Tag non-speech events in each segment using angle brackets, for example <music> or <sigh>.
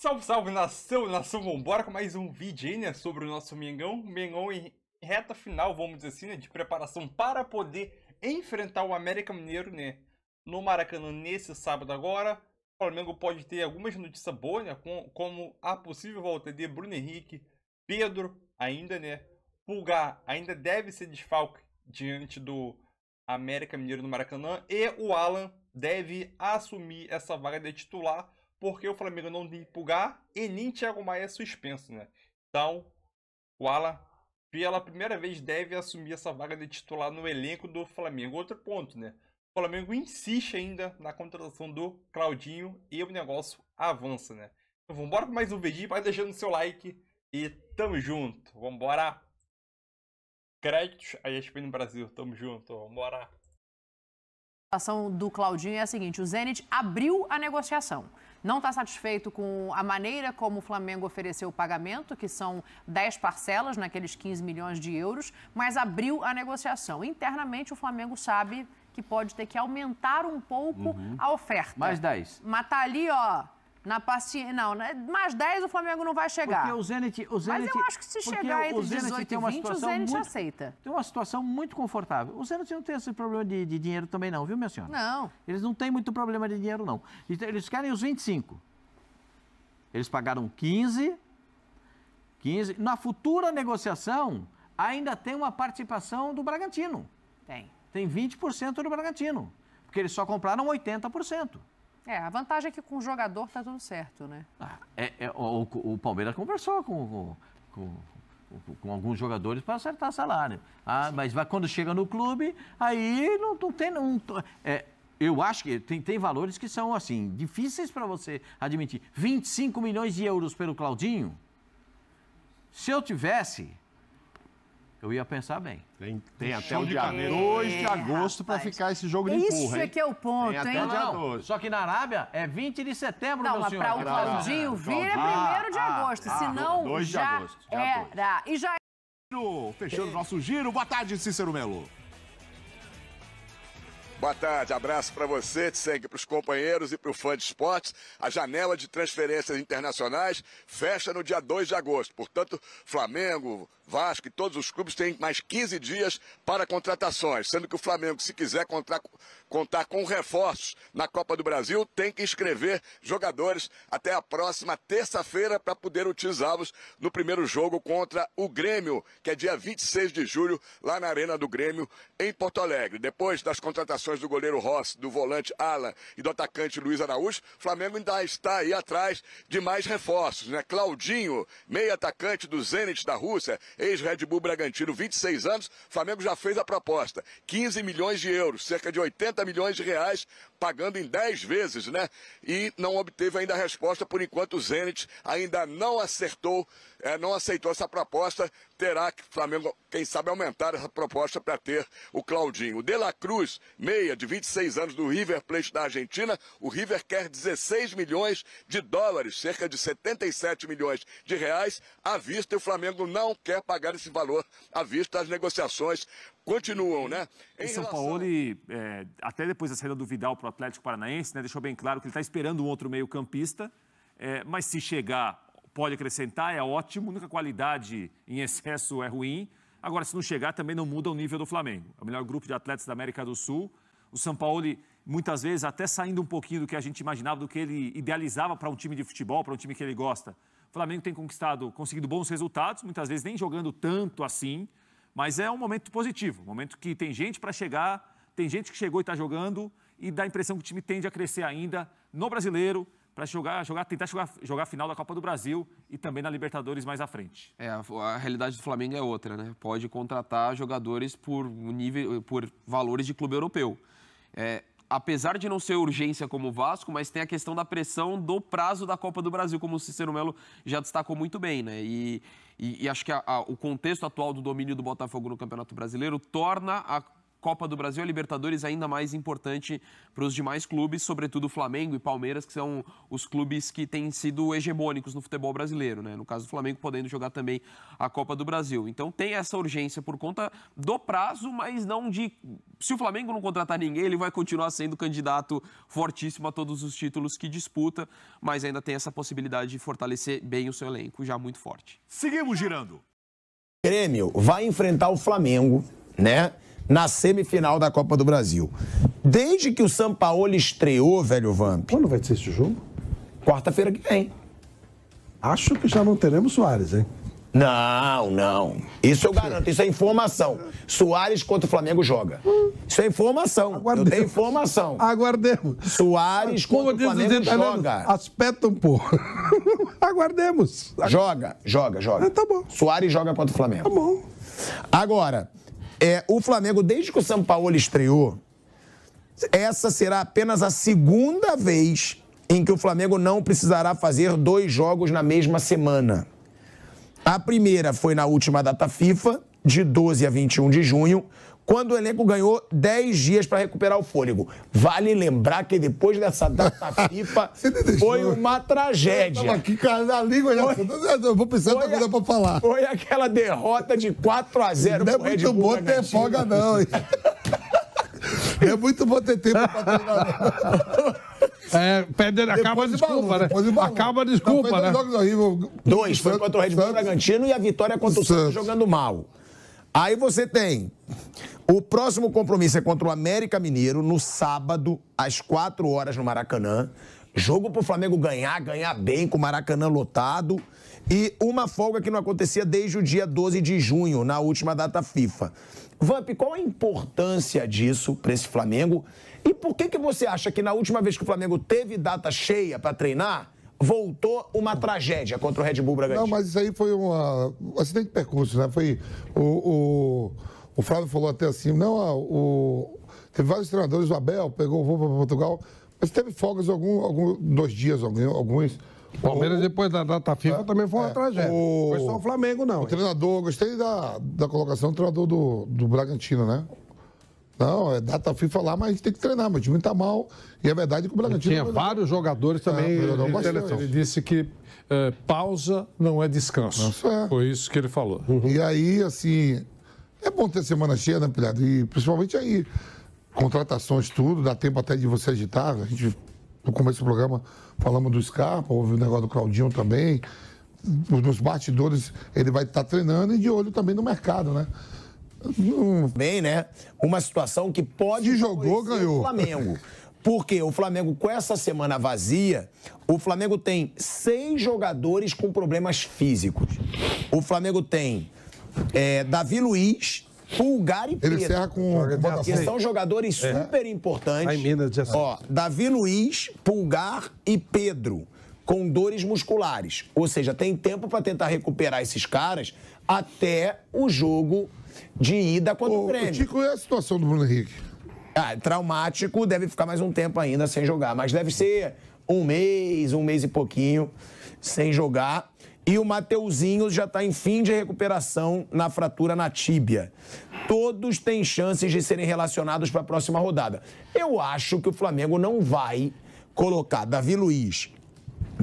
Salve, salve, nação, nação, vambora com mais um vídeo né, sobre o nosso Mengão. Mengão em reta final, vamos dizer assim, né, de preparação para poder enfrentar o América Mineiro, né, no Maracanã nesse sábado agora. O Flamengo pode ter algumas notícias boas, né, com, como a possível volta de Bruno Henrique, Pedro ainda, né, Pulgar ainda deve ser desfalque diante do América Mineiro no Maracanã e o Alan deve assumir essa vaga de titular porque o Flamengo não tem Pulgar e nem Thiago Maia é suspenso, né? Então, o Ala, pela primeira vez, deve assumir essa vaga de titular no elenco do Flamengo. Outro ponto, né? O Flamengo insiste ainda na contratação do Claudinho e o negócio avança, né? Então, vambora com mais um vídeo, vai deixando seu like e tamo junto. Vambora! Créditos a ESPN Brasil, tamo junto, vambora! A situação do Claudinho é a seguinte: o Zenit abriu a negociação. Não está satisfeito com a maneira como o Flamengo ofereceu o pagamento, que são 10 parcelas naqueles né, 15 milhões de euros, mas abriu a negociação. Internamente, o Flamengo sabe que pode ter que aumentar um pouco uhum. a oferta. Mais 10. Mas está ali, ó, na pastinha, não, né? mais 10 o Flamengo não vai chegar. Porque o Zenit, o Zenit, Mas eu acho que se chegar entre o Zenit 18 20, o Zenit muito, aceita. Tem uma situação muito confortável. O Zenit não tem esse problema de, de, dinheiro também não, viu, minha senhora? Não. Eles não têm muito problema de dinheiro, não. Então, eles querem os 25. Eles pagaram 15, 15. Na futura negociação, ainda tem uma participação do Bragantino. Tem. Tem 20% do Bragantino, porque eles só compraram 80%. É, a vantagem é que com o jogador está tudo certo, né? Ah, é, é o, o, Palmeiras conversou com, com, com, com alguns jogadores para acertar salário. Ah, mas vai, quando chega no clube, aí não, não tem. Não, é, eu acho que tem, tem valores que são assim, difíceis para você admitir. 25 milhões de euros pelo Claudinho. Se eu tivesse, eu ia pensar bem. Tem, tem até o dia 2 de é, agosto para ficar esse jogo de Isso empurra. Isso é que é o ponto, tem até hein? Até não, não. Só que na Arábia é 20 de setembro, não, meu senhor. Não, mas para o Claudinho vir é 1 de ah, agosto, ah, senão 2 de já agosto, já era. Dois. E já Fechando o nosso giro. Boa tarde, Cícero Melo. Boa tarde, abraço para você, segue para os companheiros e para o fã de esportes. A janela de transferências internacionais fecha no dia 2 de agosto. Portanto, Flamengo, Vasco e todos os clubes têm mais 15 dias para contratações, sendo que o Flamengo, se quiser contar, contar com reforços na Copa do Brasil, tem que inscrever jogadores até a próxima terça-feira para poder utilizá-los no primeiro jogo contra o Grêmio, que é dia 26 de julho, lá na Arena do Grêmio, em Porto Alegre. Depois das contratações atuações do goleiro Rossi, do volante Alan e do atacante Luiz Araújo, Flamengo ainda está aí atrás de mais reforços, né? Claudinho, meio atacante do Zenit da Rússia, ex-Red Bull Bragantino, 26 anos, Flamengo já fez a proposta, 15 milhões de euros, cerca de 80 milhões de reais, pagando em 10 vezes, né? E não obteve ainda a resposta, por enquanto o Zenit ainda não acertou é, não aceitou essa proposta, terá que o Flamengo, quem sabe, aumentar essa proposta para ter o Claudinho. O De La Cruz, meia, de 26 anos, do River Plate da Argentina, o River quer 16 milhões de dólares, cerca de 77 milhões de reais à vista, e o Flamengo não quer pagar esse valor à vista. As negociações continuam, né? Em e São relação... Paulo, é, até depois da saída do Vidal para o Atlético Paranaense, né, deixou bem claro que ele está esperando um outro meio-campista, é, mas se chegar pode acrescentar, é ótimo, nunca qualidade em excesso é ruim. Agora, se não chegar, também não muda o nível do Flamengo. É o melhor grupo de atletas da América do Sul. O São Paulo, muitas vezes, até saindo um pouquinho do que a gente imaginava, do que ele idealizava para um time de futebol, para um time que ele gosta. O Flamengo tem conquistado, conseguido bons resultados, muitas vezes nem jogando tanto assim, mas é um momento positivo, um momento que tem gente para chegar, tem gente que chegou e está jogando, e dá a impressão que o time tende a crescer ainda no brasileiro para jogar, jogar, tentar jogar, jogar a final da Copa do Brasil e também na Libertadores mais à frente. É, a, a, realidade do Flamengo é outra, né? Pode contratar jogadores por nível, por valores de clube europeu. É, apesar de não ser urgência como o Vasco, mas tem a questão da pressão do prazo da Copa do Brasil, como o Cicero Melo já destacou muito bem, né? E, e, e acho que a, a, o contexto atual do domínio do Botafogo no Campeonato Brasileiro torna a Copa do Brasil, a é Libertadores ainda mais importante para os demais clubes, sobretudo Flamengo e Palmeiras, que são os clubes que têm sido hegemônicos no futebol brasileiro, né? No caso do Flamengo podendo jogar também a Copa do Brasil. Então tem essa urgência por conta do prazo, mas não de se o Flamengo não contratar ninguém, ele vai continuar sendo candidato fortíssimo a todos os títulos que disputa, mas ainda tem essa possibilidade de fortalecer bem o seu elenco, já muito forte. Seguimos girando. Grêmio vai enfrentar o Flamengo, né? na semifinal da Copa do Brasil. Desde que o Sampaoli estreou, velho Vamp. Quando vai ser esse jogo? Quarta-feira que vem. Acho que já não teremos Soares, hein? Não, não. Isso eu garanto, isso é informação. Soares contra o Flamengo joga. Isso é informação. Aguardemos. Eu informação. Aguardemos. Soares ah, contra o Flamengo joga. Aspeta um pouco. <laughs> Aguardemos. Joga, joga, joga. É, tá bom. Soares joga contra o Flamengo. Tá bom. Agora, é, o Flamengo, desde que o São Paulo estreou, essa será apenas a segunda vez em que o Flamengo não precisará fazer dois jogos na mesma semana. A primeira foi na última data FIFA, de 12 a 21 de junho, quando o elenco ganhou 10 dias para recuperar o fôlego. Vale lembrar que depois dessa data <laughs> FIFA foi uma tragédia. Eu tava aqui, cara, na língua já. Foi, eu vou precisar de coisa para falar. Foi aquela derrota de 4 a 0 Não é muito Red bom ter folga, <laughs> não. é muito bom ter tempo para treinar. É, perdendo, acaba a desculpa, né? Acaba a desculpa, não, né? Dois, dois foi contra o Red Bull Bragantino e a vitória contra o Santos jogando mal. Aí você tem o próximo compromisso é contra o América Mineiro no sábado, às 4 horas no Maracanã. Jogo para o Flamengo ganhar, ganhar bem, com o Maracanã lotado. E uma folga que não acontecia desde o dia 12 de junho, na última data FIFA. Vamp, qual a importância disso para esse Flamengo? E por que, que você acha que na última vez que o Flamengo teve data cheia para treinar, voltou uma tragédia contra o Red Bull Bragantino? Não, mas isso aí foi um acidente de percurso, né? Foi o... o o Flávio falou até assim, não, ah, o, teve vários treinadores, o Abel pegou o voo para Portugal, mas teve folgas algum, algum dois dias, alguns. Palmeiras, depois da data FIFA, é, também foi uma é, tragédia. O, foi só o Flamengo, não. O hein? treinador, gostei da, da colocação do treinador do, do Bragantino, né? Não, é data FIFA lá, mas a gente tem que treinar. Meu time tá mal. E é verdade que o Bragantino. Tinha vários jogadores é, também. É, ele, ele disse que é, pausa não é descanso. Isso é. Foi isso que ele falou. Uhum. E aí, assim, é bom ter semana cheia, né, Pilhado? E principalmente aí, contratações, tudo, dá tempo até de você agitar. A gente, no começo do programa, falamos do Scarpa, houve o negócio do Claudinho também. Nos bastidores, ele vai estar tá treinando e de olho também no mercado, né? Hum. Bem, né? Uma situação que pode. Se jogou, ganhou. O Flamengo. Porque o Flamengo, com essa semana vazia, o Flamengo tem seis jogadores com problemas físicos. O Flamengo tem é, Davi Luiz, Pulgar e Pedro. Ele encerra com Botafogo. são jogadores é. super importantes. Ai, Minas, já Ó, Davi Luiz, Pulgar e Pedro, com dores musculares. Ou seja, tem tempo para tentar recuperar esses caras até o jogo de ida contra o, o Grêmio. Tico, é a situação do Bruno Henrique? Ah, traumático, deve ficar mais um tempo ainda sem jogar. Mas deve ser um mês, um mês e pouquinho sem jogar. E o Mateuzinho já está em fim de recuperação na fratura na tíbia. Todos têm chances de serem relacionados para a próxima rodada. Eu acho que o Flamengo não vai colocar Davi Luiz,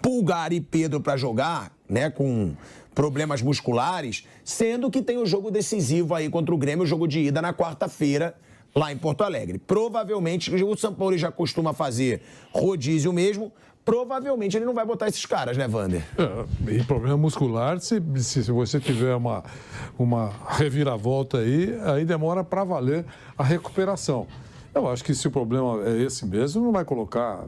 Pulgar e Pedro para jogar, né, com problemas musculares, sendo que tem o jogo decisivo aí contra o Grêmio, o jogo de ida na quarta-feira lá em Porto Alegre. Provavelmente o São Paulo já costuma fazer rodízio mesmo, provavelmente ele não vai botar esses caras, né, Vander? É, e problema muscular, se, se, você tiver uma, uma reviravolta aí, aí demora para valer a recuperação. Eu acho que se o problema é esse mesmo, não vai colocar.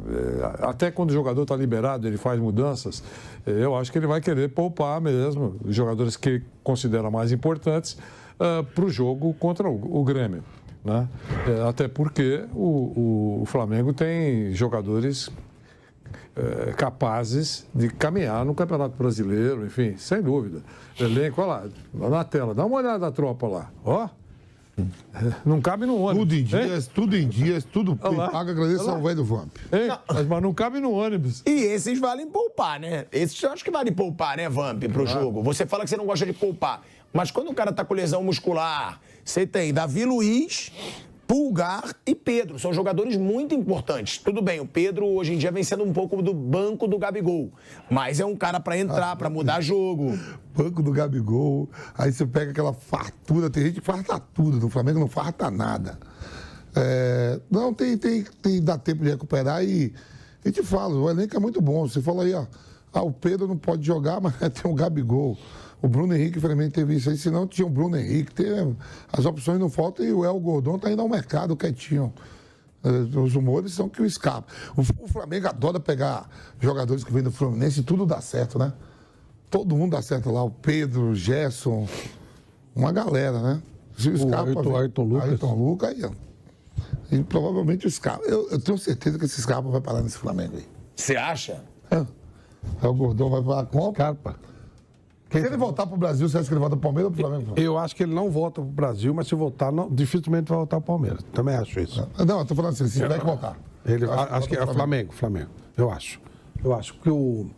É, até quando o jogador está liberado, ele faz mudanças. É, eu acho que ele vai querer poupar mesmo os jogadores que ele considera mais importantes ah, para o jogo contra o, o Grêmio. Né? É, até porque o, o, o Flamengo tem jogadores eh, capazes de caminhar no Campeonato Brasileiro, enfim, sem dúvida. Elenco, olha lá, na tela, dá uma olhada na tropa lá, ó. Não cabe no ônibus. Tudo em dias, hein? tudo em dias, tudo paga, agradeço ao velho Vamp. Mas, mas, não cabe no ônibus. E esses valem poupar, né? Esses eu acho que valem poupar, né, Vamp, pro ah. jogo. Você fala que você não gosta de poupar. Mas quando o cara tá com lesão muscular, você tem Davi Luiz, Pulgar e Pedro. São jogadores muito importantes. Tudo bem, o Pedro hoje em dia vem sendo um pouco do banco do Gabigol, mas é um cara para entrar, para mudar jogo. Banco do Gabigol, aí você pega aquela fartura, tem gente que farta tudo, no Flamengo não farta nada. É, não, tem, tem, tem, dá tempo de recuperar e, a te falo, o elenco é muito bom. Você fala aí, ó, ah, o Pedro não pode jogar, <laughs> mas tem o Gabigol. O Bruno Henrique infelizmente, teve isso aí, senão tinha o Bruno Henrique, teve, é, as opções não faltam e o El Gordon está indo ao mercado quietinho. É, os rumores são que o escapa. O Flamengo adora pegar jogadores que vêm do Fluminense e tudo dá certo, né? Todo mundo dá certo lá. O Pedro, o Gerson, uma galera, né? Se o escapa, o Ayrton, Ayrton Lucas. Ayrton Lucas, aí, ó. E provavelmente o Escapa, Eu, eu, tenho certeza que esse Escapa vai parar nesse Flamengo aí. Você acha? É. é o Gordão vai para a compra. Scarpa. Quem se ele tá? voltar para o Brasil, você acha que ele volta para o Palmeiras ou para o Flamengo? Eu acho que ele não volta para o Brasil, mas se voltar, não, dificilmente vai voltar para o Palmeiras. Também acho isso. Ah, não, eu estou falando assim, se tiver que voltar. Ele, acho, acho que, é Flamengo. Flamengo, Flamengo. Eu acho. Eu acho que o,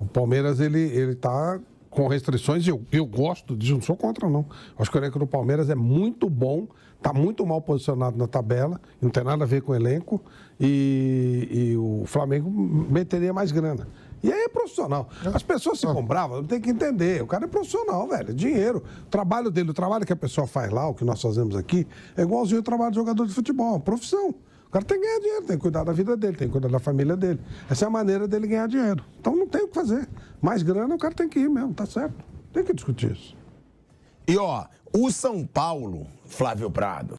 o Palmeiras, ele está com restrições, e eu, eu gosto disso, não sou contra, não. Acho que o elenco do Palmeiras é muito bom, está muito mal posicionado na tabela, não tem nada a ver com o elenco, e, e o Flamengo meteria mais grana. E aí é profissional. É. As pessoas se ah. compravam. tem que entender. O cara é profissional, velho. É dinheiro. O trabalho dele, o trabalho que a pessoa faz lá, o que nós fazemos aqui, é igualzinho o trabalho de jogador de futebol, é uma profissão. O cara tem que ganhar dinheiro, tem que cuidar da vida dele, tem que cuidar da família dele. Essa é a maneira dele ganhar dinheiro. Então não tem o que fazer. Mais grana o cara tem que ir mesmo, tá certo? Tem que discutir isso. E ó, o São Paulo, Flávio Prado.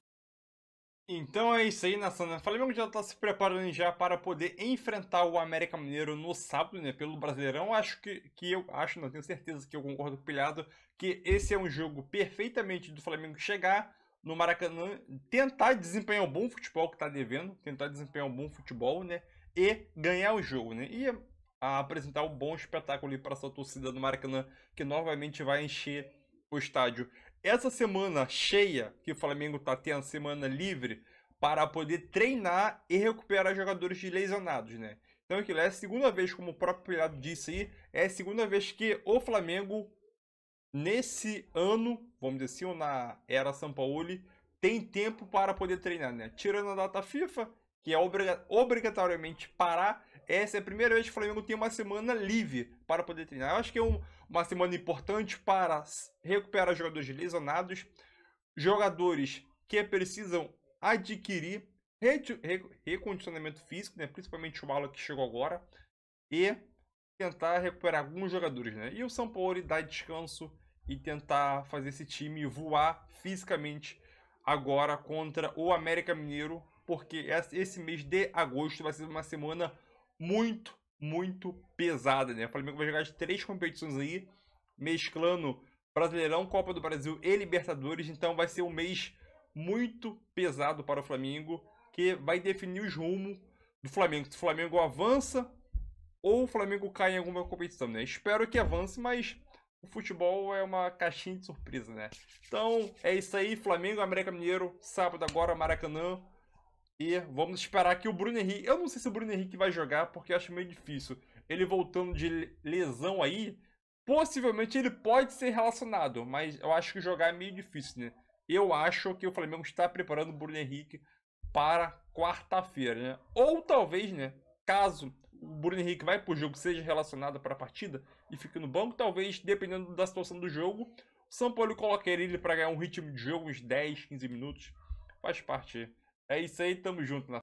Então é isso aí, nação. O né? Flamengo já está se preparando já para poder enfrentar o América Mineiro no sábado, né? Pelo Brasileirão. Acho que, que eu acho, não tenho certeza que eu concordo com o Pilhado, que esse é um jogo perfeitamente do Flamengo chegar no Maracanã, tentar desempenhar um bom futebol que está devendo, tentar desempenhar um bom futebol, né? E ganhar o jogo, né? E apresentar um bom espetáculo para sua torcida do Maracanã, que novamente vai encher o estádio essa semana cheia que o Flamengo está tendo, semana livre, para poder treinar e recuperar jogadores de lesionados, né? Então aquilo é a segunda vez, como o próprio Pilado disse aí, é a segunda vez que o Flamengo, nesse ano, vamos dizer assim, ou na era Sampaoli, tem tempo para poder treinar, né? Tirando a data FIFA, que é obrigatoriamente parar, essa é a primeira vez que o Flamengo tem uma semana livre para poder treinar. Eu acho que é um, uma semana importante para recuperar jogadores lesionados, jogadores que precisam adquirir recondicionamento físico, né? principalmente o Malo que chegou agora, e tentar recuperar alguns jogadores. Né? E o São Paulo dar descanso e tentar fazer esse time voar fisicamente agora contra o América Mineiro, porque esse mês de agosto vai ser uma semana muito muito pesada, né? O Flamengo vai jogar as três competições aí, mesclando Brasileirão, Copa do Brasil e Libertadores. Então vai ser um mês muito pesado para o Flamengo, que vai definir os rumos do Flamengo. Se o Flamengo avança ou o Flamengo cai em alguma competição, né? Espero que avance, mas o futebol é uma caixinha de surpresa, né? Então é isso aí, Flamengo, América Mineiro, sábado agora, Maracanã. E vamos esperar que o Bruno Henrique. Eu não sei se o Bruno Henrique vai jogar, porque eu acho meio difícil. Ele voltando de lesão aí, possivelmente ele pode ser relacionado, mas eu acho que jogar é meio difícil, né? Eu acho que o Flamengo está preparando o Bruno Henrique para quarta-feira, né? Ou talvez, né? Caso o Bruno Henrique vai para o jogo, seja relacionado para a partida e fique no banco, talvez, dependendo da situação do jogo, o São Paulo coloque ele para ganhar um ritmo de jogo, uns 10, 15 minutos. Faz parte é isso aí, tamo junto.